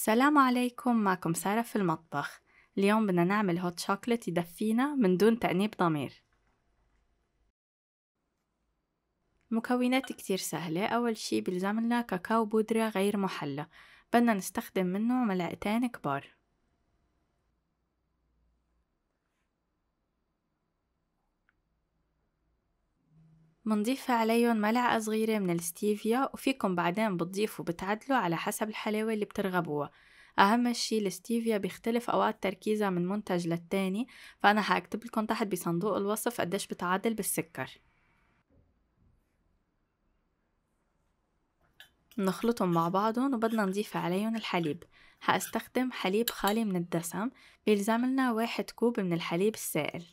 السلام عليكم معكم سارة في المطبخ اليوم بدنا نعمل هوت شوكلت يدفينا من دون تأنيب ضمير مكونات كتير سهلة أول شي بلزملنا كاكاو بودرة غير محلى بدنا نستخدم منه ملعقتين كبار بنضيف عليهم ملعقة صغيرة من الستيفيا وفيكم بعدين بتضيفوا بتعدلوا على حسب الحلاوة اللي بترغبوها أهم شي الستيفيا بيختلف أوقات تركيزها من منتج للتاني فأنا حأكتب لكم تحت بصندوق الوصف قديش بتعادل بالسكر نخلطهم مع بعضهم وبدنا نضيف عليهم الحليب هأستخدم حليب خالي من الدسم بيلزم لنا واحد كوب من الحليب السائل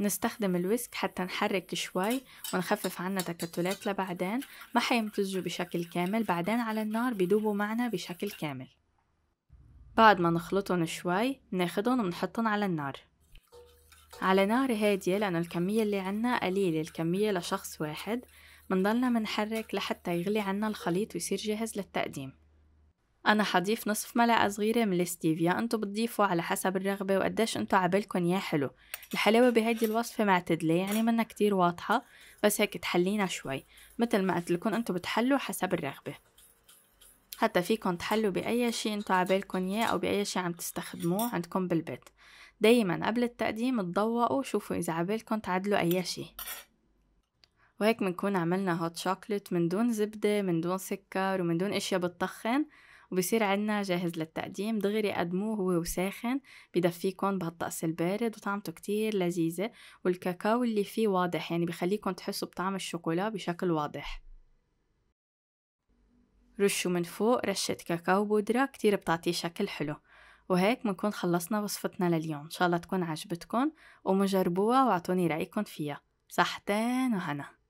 نستخدم الويسك حتى نحرك شوي ونخفف عنا تكتلات لبعدين ما حيمتزجوا بشكل كامل بعدين على النار بيدوبوا معنا بشكل كامل بعد ما نخلطهم شوي ناخدهم ونحطهم على النار على نار هادية لأن الكمية اللي عنا قليلة الكمية لشخص واحد منضلنا منحرك لحتى يغلي عنا الخليط ويصير جاهز للتقديم انا حضيف نصف ملعقه صغيره من الستيفيا أنتو بتضيفوا على حسب الرغبه وقديش أنتو عبالكن ياه حلو الحلاوه بهيدي الوصفه معتدله يعني منا كتير واضحه بس هيك تحلينا شوي مثل ما قلتلكن أنتو بتحلوا حسب الرغبه حتى فيكن تحلوا باي شي أنتو عبالكن ياه او باي شي عم تستخدموه عندكم بالبيت دايما قبل التقديم تضوقوا شوفوا اذا عبالكن تعدلوا اي شي وهيك بنكون عملنا هوت شوكلت من دون زبدة من دون سكر ومن دون اشياء بتطخن وبصير عندنا جاهز للتقديم دغري قدموه هو وساخن بدفيكم بهالطقس البارد وطعمته كتير لذيذة والكاكاو اللي فيه واضح يعني بخليكم تحسوا بطعم الشوكولا بشكل واضح رشوا من فوق رشة كاكاو بودرة كتير بتعطي شكل حلو وهيك بنكون خلصنا وصفتنا لليوم إن شاء الله تكون عجبتكم ومجربوها وعطوني رأيكم فيها صحتين وهنا